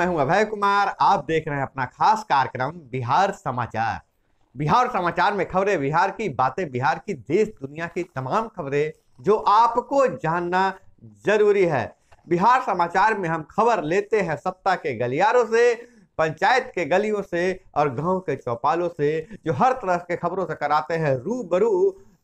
मैं हूं अभय कुमार आप देख रहे हैं अपना खास कार्यक्रम बिहार समाचार बिहार समाचार में खबरें बिहार की बातें बिहार की देश दुनिया की तमाम खबरें जो आपको जानना जरूरी है बिहार समाचार में हम खबर लेते हैं सत्ता के गलियारों से पंचायत के गलियों से और गांव के चौपालों से जो हर तरह के खबरों से कराते हैं रूबरू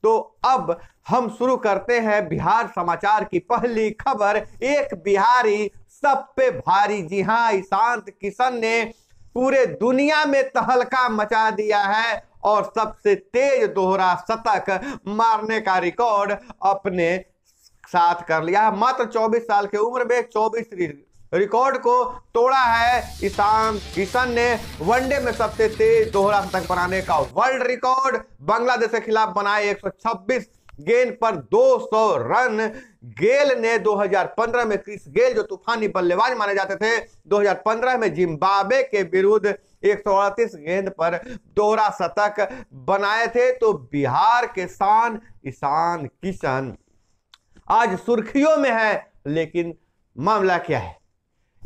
तो अब हम शुरू करते हैं बिहार समाचार की पहली खबर एक बिहारी सब पे भारी जी हाँ ईशांत किशन ने पूरे दुनिया में तहलका मचा दिया है और सबसे तेज दोहरा शतक मारने का रिकॉर्ड अपने साथ कर लिया है मात्र 24 साल की उम्र में 24 रिकॉर्ड को तोड़ा है ईशान किशन ने वनडे में सबसे तेज दोहरा शतक बनाने का वर्ल्ड रिकॉर्ड बांग्लादेश के खिलाफ बनाए 126 गेंद पर 200 रन गेल ने 2015 में क्रिस गेल जो तूफानी बल्लेबाज माने जाते थे 2015 में जिम्बाब्वे के विरुद्ध एक गेंद पर दोहरा शतक बनाए थे तो बिहार के शान ईशान किशन आज सुर्खियों में है लेकिन मामला क्या है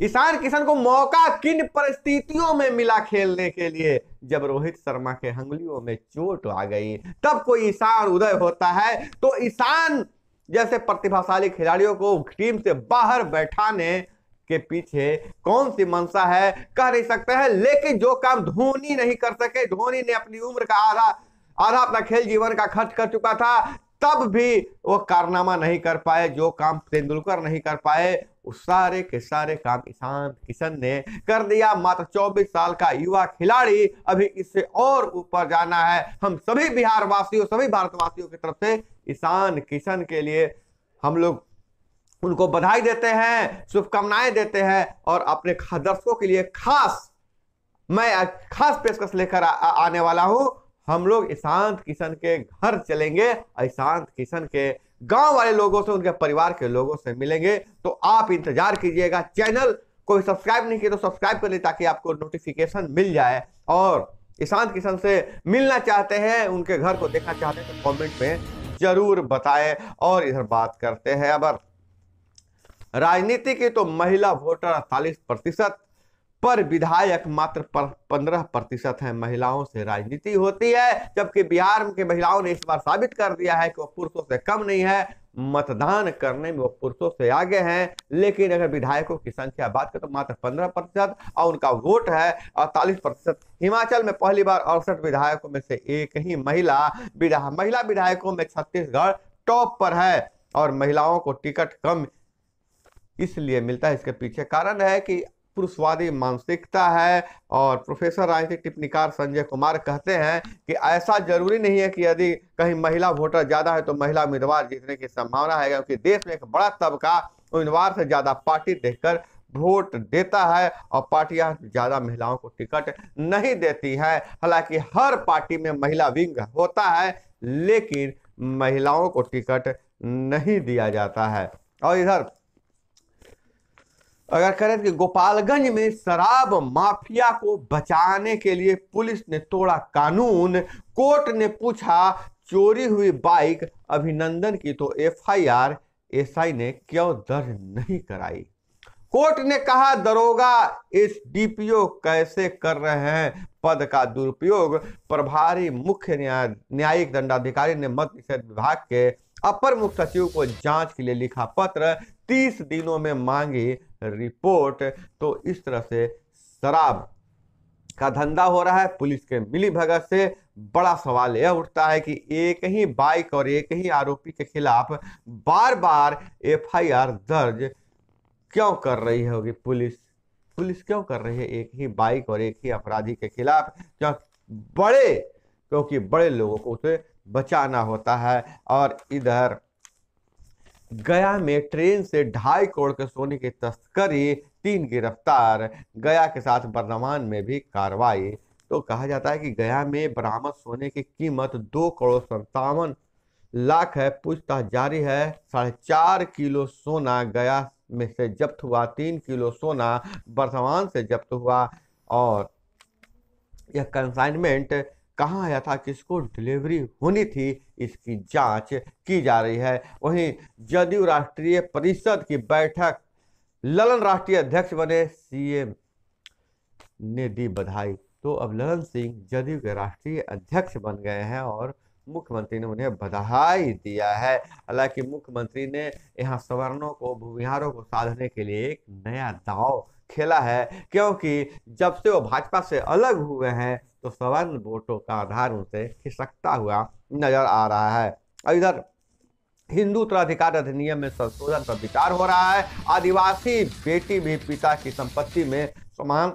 ईशान किशन को मौका किन परिस्थितियों में मिला खेलने के लिए जब रोहित शर्मा के हंगलियों में चोट आ गई तब कोई ईशान उदय होता है तो ईशान जैसे प्रतिभाशाली खिलाड़ियों को टीम से बाहर बैठाने के पीछे कौन सी मंशा है कह नहीं सकते हैं लेकिन जो काम धोनी नहीं कर सके धोनी ने अपनी उम्र का आधा आधा अपना खेल जीवन का खर्च कर चुका था तब भी वो कारनामा नहीं कर पाए जो काम तेंदुलकर नहीं कर पाए उस सारे के सारे काम ईशान किशन ने कर दिया मात्र 24 साल का युवा खिलाड़ी अभी इससे और ऊपर जाना है हम सभी बिहार वासियों सभी भारतवासियों की तरफ से ईशान किशन के लिए हम लोग उनको बधाई देते हैं शुभकामनाएं देते हैं और अपने दर्शकों के लिए खास मैं खास पेशकश लेकर आने वाला हूं हम लोग ईशांत किशन के घर चलेंगे ईशांत किशन के गांव वाले लोगों से उनके परिवार के लोगों से मिलेंगे तो आप इंतजार कीजिएगा चैनल को सब्सक्राइब नहीं किया तो सब्सक्राइब कर ले ताकि आपको नोटिफिकेशन मिल जाए और ईशान किशन से मिलना चाहते हैं उनके घर को देखना चाहते हैं तो कॉमेंट में जरूर बताए और इधर बात करते हैं अब राजनीति की तो महिला वोटर अड़तालीस प्रतिशत पर विधायक मात्र पर पंद्रह प्रतिशत है महिलाओं से राजनीति होती है जबकि बिहार के महिलाओं ने इस बार साबित कर दिया है कि वो पुरुषों से कम नहीं है मतदान करने में वो पुरुषों से आगे हैं लेकिन अगर विधायकों की संख्या बात करें तो मात्र पंद्रह प्रतिशत और उनका वोट है अड़तालीस प्रतिशत हिमाचल में पहली बार अड़सठ विधायकों में से एक ही महिला विधा महिला विधायकों में छत्तीसगढ़ टॉप पर है और महिलाओं को टिकट कम इसलिए मिलता है इसके पीछे कारण है कि पुरुषवादी मानसिकता है और प्रोफेसर राजनीतिक टिप्पणीकार संजय कुमार कहते हैं कि ऐसा जरूरी नहीं है कि यदि कहीं महिला वोटर ज्यादा है तो महिला उम्मीदवार जीतने की संभावना है क्योंकि देश में एक बड़ा तबका उम्मीदवार से ज्यादा पार्टी देखकर वोट देता है और पार्टियां ज्यादा महिलाओं को टिकट नहीं देती है हालांकि हर पार्टी में महिला विंग होता है लेकिन महिलाओं को टिकट नहीं दिया जाता है और इधर अगर करें कि गोपालगंज में शराब माफिया को बचाने के लिए पुलिस ने तोड़ा कानून कोर्ट ने पूछा चोरी हुई बाइक अभिनंदन की तो एफआईआर एसआई ने क्यों दर्ज नहीं कराई कोर्ट ने कहा दरोगा इस डीपीओ कैसे कर रहे हैं पद का दुरुपयोग प्रभारी मुख्य न्याय न्यायिक दंडाधिकारी ने मध्य विभाग के अपर मुख्य सचिव को जांच के लिए लिखा पत्र तीस दिनों में मांगी रिपोर्ट तो इस तरह से शराब का धंधा हो रहा है पुलिस के मिली भगत से बड़ा सवाल यह उठता है कि एक ही बाइक और एक ही आरोपी के खिलाफ बार बार एफआईआर दर्ज क्यों कर रही होगी पुलिस पुलिस क्यों कर रही है एक ही बाइक और एक ही अपराधी के खिलाफ क्या बड़े क्योंकि बड़े लोगों को उसे बचाना होता है और इधर गया में ट्रेन से ढाई करोड़ के सोने की तस्करी तीन गिरफ्तार गया के साथ बर्धमान में भी कार्रवाई तो कहा जाता है कि गया में बरामद सोने की कीमत दो करोड़ संतावन लाख है पूछताछ जारी है साढ़े चार किलो सोना गया में से जब्त हुआ तीन किलो सोना बर्धमान से जब्त हुआ और यह कंसाइनमेंट कहाँ आया था किसको डिलीवरी होनी थी इसकी जांच की जा रही है वहीं जदयू राष्ट्रीय परिषद की बैठक ललन राष्ट्रीय अध्यक्ष बने सीएम ने दी बधाई तो अब ललन सिंह जदयू के राष्ट्रीय अध्यक्ष बन गए हैं और मुख्यमंत्री ने उन्हें बधाई दिया है हालांकि मुख्यमंत्री ने यहाँ सवर्णों को भूमिहारों को साधने के लिए एक नया दाव खेला है क्योंकि जब से वो भाजपा से अलग हुए हैं तो सवर्ण वोटों का आधार उनसे खिसकता हुआ नजर आ रहा है और इधर हिंदू उत्तराधिकार अधिनियम में संशोधन पर विचार हो रहा है आदिवासी बेटी भी पिता की संपत्ति में समान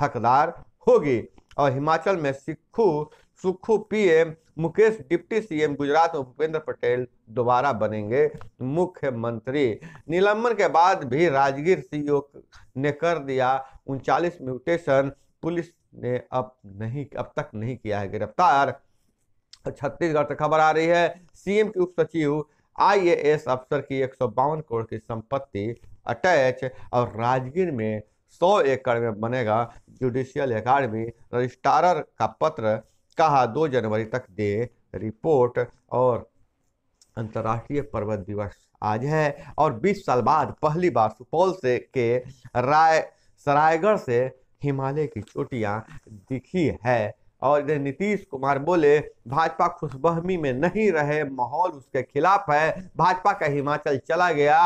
हकदार होगी और हिमाचल में सिखू Sukhu PM Mukesh deputy CM Gujarat में भूपेंद्र पटेल दोबारा बनेंगे मुख्यमंत्री निलंबन के बाद भी राजगीर सीईओ ने कर दिया उनचालीस म्यूटेशन पुलिस ने अब नहीं अब तक नहीं किया है गिरफ्तार छत्तीसगढ़ से खबर आ रही है सीएम के उप सचिव आईएएस अफसर की एक करोड़ की संपत्ति अटैच और राजगीर में 100 एकड़ में बनेगा जुडिशियल अकाडमी रजिस्ट्रार का पत्र कहा 2 जनवरी तक दे रिपोर्ट और अंतर्राष्ट्रीय पर्वत दिवस आज है और 20 साल बाद पहली बार सुपौल से के राय सरायगढ़ से हिमालय की चोटियां दिखी है और इधर नीतीश कुमार बोले भाजपा खुशबहमी में नहीं रहे माहौल उसके खिलाफ है भाजपा का हिमाचल चला गया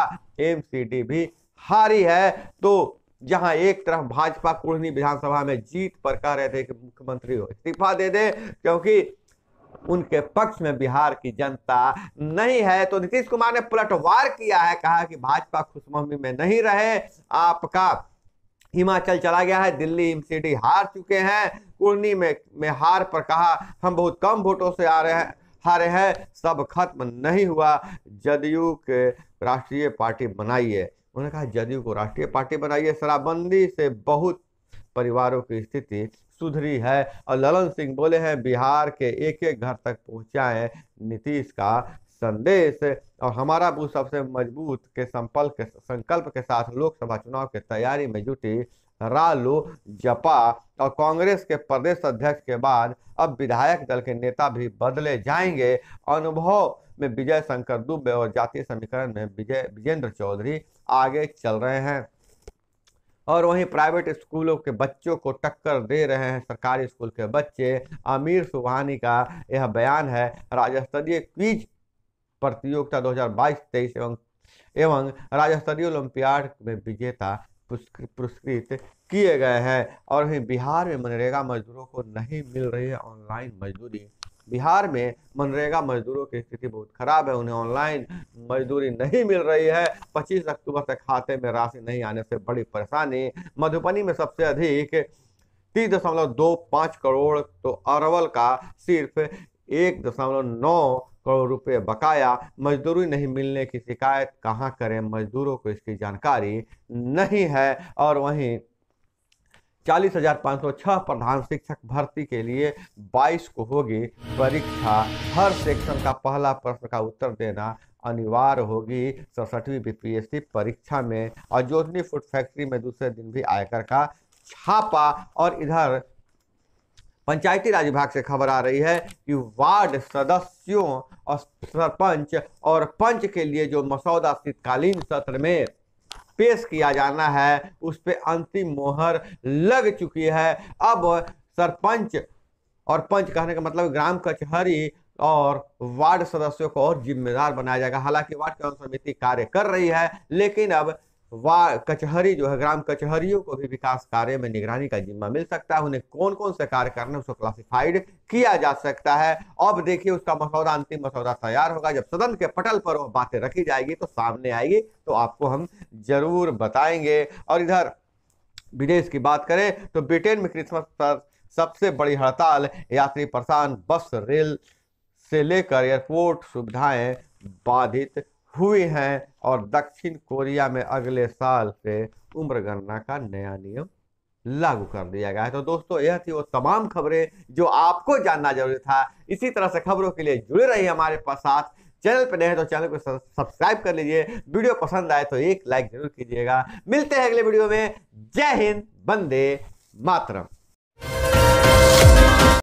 एम भी हारी है तो जहां एक तरफ भाजपा कुड़नी विधानसभा में जीत पर कह रहे थे कि मुख्यमंत्री हो इस्तीफा दे दे क्योंकि उनके पक्ष में बिहार की जनता नहीं है तो नीतीश कुमार ने पलटवार किया है कहा कि भाजपा खुशमहमी में नहीं रहे आपका हिमाचल चला गया है दिल्ली एमसीडी हार चुके हैं कुर्नी में में हार पर कहा हम बहुत कम वोटों से आ रहे हैं हारे हैं सब खत्म नहीं हुआ जदयू के राष्ट्रीय पार्टी बनाइए उन्होंने कहा जदयू को राष्ट्रीय पार्टी बनाइए शराबबंदी से बहुत परिवारों की स्थिति सुधरी है और ललन सिंह बोले हैं बिहार के एक एक घर तक पहुंचाएं नीतीश का संदेश और हमारा बूथ सबसे मजबूत के संपर्क के संकल्प के साथ लोकसभा चुनाव की तैयारी में जुटी रालू जपा और कांग्रेस के प्रदेश अध्यक्ष के बाद अब विधायक दल के नेता भी बदले जाएंगे अनुभव में विजय शंकर दुबे और जातीय समीकरण में विजय विजेंद्र चौधरी आगे चल रहे हैं और वहीं प्राइवेट स्कूलों के बच्चों को टक्कर दे रहे हैं सरकारी स्कूल के बच्चे आमिर सुबहानी का यह बयान है राज्य स्तरीय क्विज प्रतियोगिता 2022 तेईस एवं एवं राज्य स्तरीय ओलंपियाड में विजेता पुरस्कृत किए गए हैं और वहीं बिहार में मनरेगा मजदूरों को नहीं मिल रही है ऑनलाइन मजदूरी बिहार में मनरेगा मजदूरों की स्थिति बहुत खराब है उन्हें ऑनलाइन मजदूरी नहीं मिल रही है 25 अक्टूबर तक खाते में राशि नहीं आने से बड़ी परेशानी मधुबनी में सबसे अधिक तीस दशमलव दो पाँच करोड़ तो अरवल का सिर्फ एक दशमलव नौ करोड़ रुपए बकाया मजदूरी नहीं मिलने की शिकायत कहाँ करें मजदूरों को इसकी जानकारी नहीं है और वहीं चालीस हजार पाँच सौ छह प्रधान शिक्षक भर्ती के लिए बाईस को होगी परीक्षा हर सेक्शन का पहला प्रश्न का उत्तर देना अनिवार्य होगी सड़सठवीं सी परीक्षा में और जोधनी फूड फैक्ट्री में दूसरे दिन भी आयकर का छापा और इधर पंचायती राज विभाग से खबर आ रही है कि वार्ड सदस्यों और सरपंच और पंच के लिए जो मसौदा शीतकालीन सत्र में पेश किया जाना है उस पर अंतिम मोहर लग चुकी है अब सरपंच और पंच कहने का मतलब ग्राम कचहरी और वार्ड सदस्यों को और जिम्मेदार बनाया जाएगा हालांकि वार्ड समिति कार्य कर रही है लेकिन अब वा कचहरी जो है ग्राम कचहरियों को भी विकास कार्य में निगरानी का जिम्मा मिल सकता है उन्हें कौन कौन से कार्य करने उसको क्लासिफाइड किया जा सकता है अब देखिए उसका मसौदा अंतिम मसौदा तैयार होगा जब सदन के पटल पर वो बातें रखी जाएगी तो सामने आएगी तो आपको हम जरूर बताएंगे और इधर विदेश की बात करें तो ब्रिटेन में क्रिसमस पर सबसे बड़ी हड़ताल यात्री परेशान बस रेल से लेकर एयरपोर्ट सुविधाएं बाधित हुई हैं और दक्षिण कोरिया में अगले साल से उम्र गणना का नया नियम लागू कर दिया गया है तो दोस्तों यह थी वो तमाम खबरें जो आपको जानना जरूरी था इसी तरह से खबरों के लिए जुड़े रहिए हमारे पास साथ चैनल पर नए तो चैनल को सब्सक्राइब कर लीजिए वीडियो पसंद आए तो एक लाइक जरूर कीजिएगा मिलते हैं अगले वीडियो में जय हिंद बंदे मातरम